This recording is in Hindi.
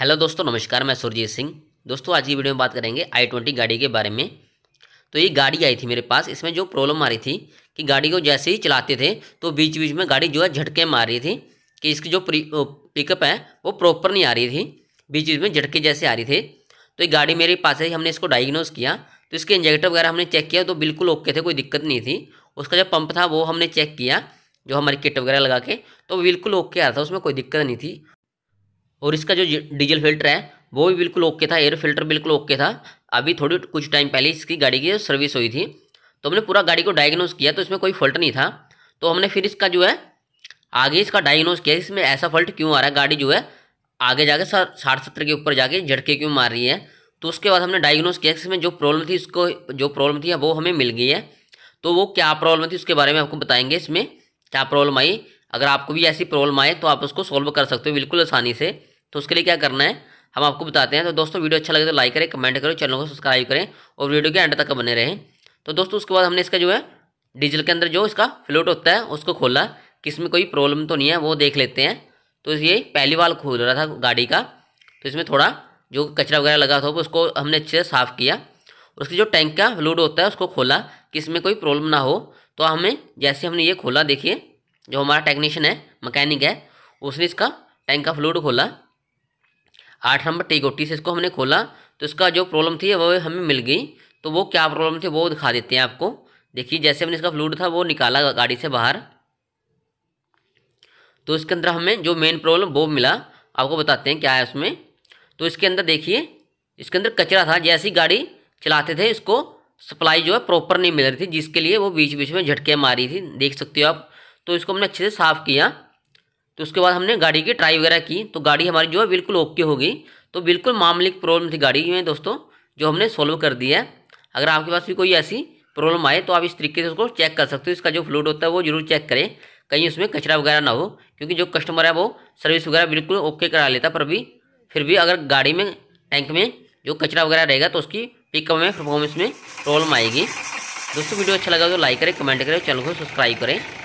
हेलो दोस्तों नमस्कार मैं सुरजीत सिंह दोस्तों आज की वीडियो में बात करेंगे आई ट्वेंटी गाड़ी के बारे में तो ये गाड़ी आई थी मेरे पास इसमें जो प्रॉब्लम आ रही थी कि गाड़ी को जैसे ही चलाते थे तो बीच बीच में गाड़ी जो है झटके मार रही थी कि इसकी जो पिकअप है वो प्रॉपर नहीं आ रही थी बीच बीच में झटके जैसे आ रही थी तो ये गाड़ी मेरे पास है हमने इसको डायग्नोज किया तो इसके इंजेक्टर वगैरह हमने चेक किया तो बिल्कुल ओके थे कोई दिक्कत नहीं थी उसका जो पंप था वो हमने चेक किया जो हमारी किट वगैरह लगा के तो बिल्कुल ओके आ रहा था उसमें कोई दिक्कत नहीं थी और इसका जो डीजल फिल्टर है वो भी बिल्कुल ओके था एयर फिल्टर बिल्कुल ओके था अभी थोड़ी कुछ टाइम पहले इसकी गाड़ी की सर्विस हुई थी तो हमने पूरा गाड़ी को डायग्नोज किया तो इसमें कोई फॉल्ट नहीं था तो हमने फिर इसका जो है आगे इसका डायग्नोज़ किया इसमें ऐसा फॉल्ट क्यों आ रहा है गाड़ी जो है आगे जाके साठ सत्तर के ऊपर जाके झटके क्यों मार रही है तो उसके बाद हमने डायग्नोज़ किया इसमें जो प्रॉब्लम थी उसको जो प्रॉब्लम थी वो हमें मिल गई है तो वो क्या प्रॉब्लम थी उसके बारे में आपको बताएंगे इसमें क्या प्रॉब्लम आई अगर आपको भी ऐसी प्रॉब्लम आए तो आप उसको सॉल्व कर सकते हो बिल्कुल आसानी से तो उसके लिए क्या करना है हम आपको बताते हैं तो दोस्तों वीडियो अच्छा लगे तो लाइक करें कमेंट करें चैनल को सब्सक्राइब करें और वीडियो के एंड तक बने रहें तो दोस्तों उसके बाद हमने इसका जो है डीजल के अंदर जो इसका फ्लोट होता है उसको खोला कि इसमें कोई प्रॉब्लम तो नहीं है वो देख लेते हैं तो ये पहली बार खोल रहा था गाड़ी का तो इसमें थोड़ा जो कचरा वगैरह लगा था उसको हमने अच्छे से साफ़ किया उसके जो टैंक का फ्लूड होता है उसको खोला कि इसमें कोई प्रॉब्लम ना हो तो हमें जैसे हमने ये खोला देखिए जो हमारा टेक्नीशियन है मकैनिक है उसने इसका टैंक का फ्लूड खोला आठ नंबर टी गोटी से इसको हमने खोला तो इसका जो प्रॉब्लम थी वो हमें मिल गई तो वो क्या प्रॉब्लम थी वो दिखा देते हैं आपको देखिए जैसे हमने इसका फ्लूड था वो निकाला गाड़ी से बाहर तो इसके अंदर हमें जो मेन प्रॉब्लम वो मिला आपको बताते हैं क्या है उसमें तो इसके अंदर देखिए इसके अंदर कचरा था जैसी गाड़ी चलाते थे इसको सप्लाई जो है प्रॉपर नहीं मिल रही थी जिसके लिए वो बीच बीच में झटके मारी थी देख सकते हो आप तो इसको हमने अच्छे से साफ़ किया तो उसके बाद हमने गाड़ी की ट्राई वगैरह की तो गाड़ी हमारी जो है बिल्कुल ओके हो गई तो बिल्कुल मामूलिक प्रॉब्लम थी गाड़ी में दोस्तों जो हमने सोल्व कर दिया है अगर आपके पास भी कोई ऐसी प्रॉब्लम आए तो आप इस तरीके से उसको चेक कर सकते हो इसका जो फ्लूड होता है वो जरूर चेक करें कहीं उसमें कचरा वगैरह ना हो क्योंकि जो कस्टमर है वो सर्विस वगैरह बिल्कुल ओके करा लेता पर भी फिर भी अगर गाड़ी में टैंक में जो कचरा वगैरह रहेगा तो उसकी पिकअप में परफॉर्मेंस में प्रॉब्लम आएगी दोस्तों वीडियो अच्छा लगा तो लाइक करें कमेंट करें चैनल को सब्सक्राइब करें